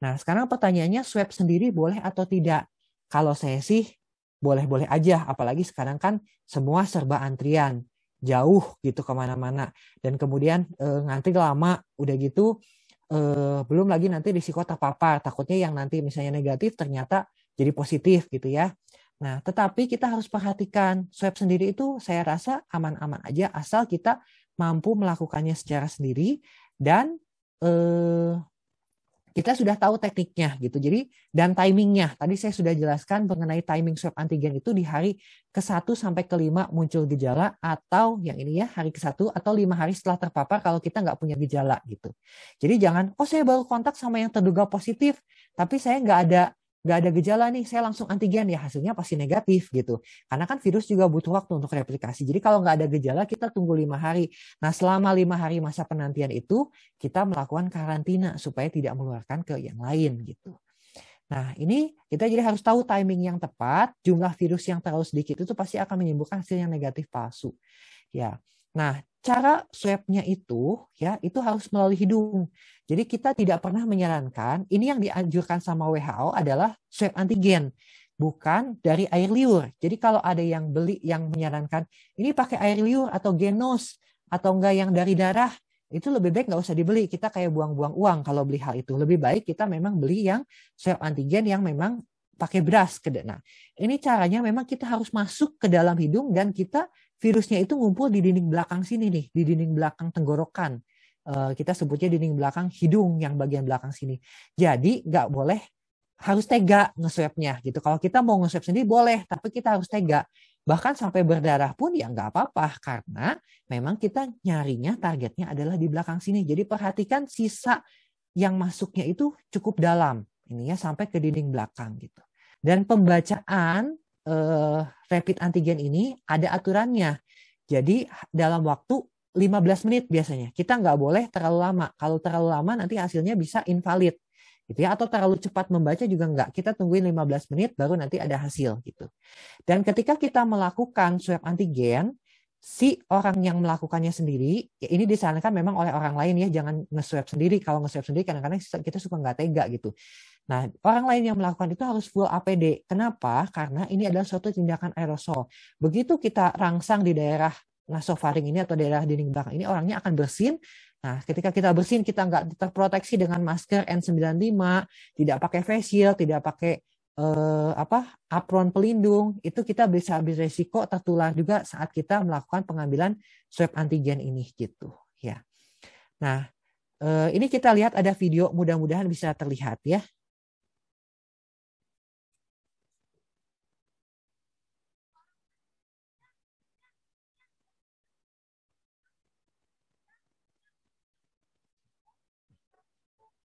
Nah, sekarang pertanyaannya swab sendiri boleh atau tidak? Kalau saya sih boleh-boleh aja, apalagi sekarang kan semua serba antrian, jauh gitu kemana-mana, dan kemudian e, ngantri lama, udah gitu e, belum lagi nanti risiko terpapar, takutnya yang nanti misalnya negatif ternyata jadi positif gitu ya. Nah, tetapi kita harus perhatikan swab sendiri itu saya rasa aman-aman aja asal kita mampu melakukannya secara sendiri dan E, kita sudah tahu tekniknya gitu. Jadi dan timingnya. Tadi saya sudah jelaskan mengenai timing swab antigen itu di hari ke-1 sampai ke-5 muncul gejala atau yang ini ya hari ke-1 atau lima hari setelah terpapar kalau kita nggak punya gejala gitu. Jadi jangan oh saya baru kontak sama yang terduga positif tapi saya nggak ada nggak ada gejala nih, saya langsung antigen ya hasilnya pasti negatif gitu. Karena kan virus juga butuh waktu untuk replikasi. Jadi kalau nggak ada gejala kita tunggu lima hari. Nah selama lima hari masa penantian itu kita melakukan karantina supaya tidak mengeluarkan ke yang lain gitu. Nah ini kita jadi harus tahu timing yang tepat, jumlah virus yang terlalu sedikit itu pasti akan menyembuhkan hasil yang negatif palsu. Ya, Nah, cara swabnya itu ya itu harus melalui hidung. Jadi kita tidak pernah menyarankan ini yang dianjurkan sama WHO adalah swab antigen bukan dari air liur. Jadi kalau ada yang beli yang menyarankan ini pakai air liur atau genos atau enggak yang dari darah itu lebih baik nggak usah dibeli. Kita kayak buang-buang uang kalau beli hal itu. Lebih baik kita memang beli yang swab antigen yang memang pakai beras ke Nah, ini caranya memang kita harus masuk ke dalam hidung dan kita virusnya itu ngumpul di dinding belakang sini nih, di dinding belakang tenggorokan. Eh, kita sebutnya dinding belakang hidung yang bagian belakang sini. Jadi nggak boleh harus tega ngeswepnya gitu. Kalau kita mau ngeswep sendiri boleh, tapi kita harus tega. Bahkan sampai berdarah pun ya nggak apa-apa karena memang kita nyarinya targetnya adalah di belakang sini. Jadi perhatikan sisa yang masuknya itu cukup dalam. Ini ya sampai ke dinding belakang gitu. Dan pembacaan uh, rapid antigen ini ada aturannya. Jadi dalam waktu 15 menit biasanya. Kita nggak boleh terlalu lama. Kalau terlalu lama nanti hasilnya bisa invalid. Gitu ya, atau terlalu cepat membaca juga nggak. Kita tungguin 15 menit baru nanti ada hasil gitu. Dan ketika kita melakukan swab antigen, si orang yang melakukannya sendiri, ya ini disarankan memang oleh orang lain ya, jangan nge-swab sendiri. Kalau nge-swab sendiri kadang-kadang kita suka nggak tega gitu. Nah, orang lain yang melakukan itu harus full APD. Kenapa? Karena ini adalah suatu tindakan aerosol. Begitu kita rangsang di daerah nasofaring ini atau daerah dinding belakang ini, orangnya akan bersin. Nah, ketika kita bersin, kita nggak terproteksi dengan masker N95, tidak pakai face shield, tidak pakai eh, apa apron pelindung, itu kita bisa beresiko tertular juga saat kita melakukan pengambilan swab antigen ini gitu, ya. Nah, Uh, ini kita lihat ada video, mudah-mudahan bisa terlihat ya.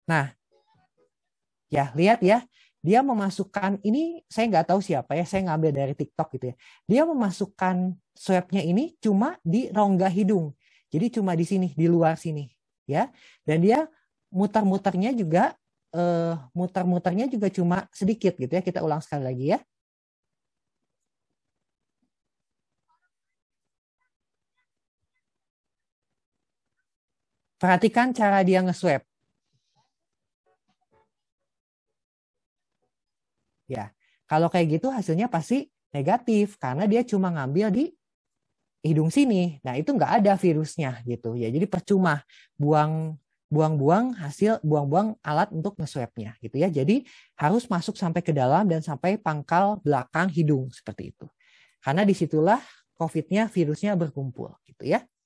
Nah, ya lihat ya, dia memasukkan ini saya nggak tahu siapa ya, saya ngambil dari TikTok gitu ya. Dia memasukkan swabnya ini cuma di rongga hidung, jadi cuma di sini, di luar sini, ya. Dan dia muter-muternya juga eh, muter-muternya juga cuma sedikit gitu ya. Kita ulang sekali lagi ya. Perhatikan cara dia nge-swab. ya kalau kayak gitu hasilnya pasti negatif karena dia cuma ngambil di hidung sini nah itu nggak ada virusnya gitu ya jadi percuma buang buang-buang hasil buang-buang alat untuk ngeswabnya gitu ya jadi harus masuk sampai ke dalam dan sampai pangkal belakang hidung seperti itu karena disitulah COVID-nya virusnya berkumpul gitu ya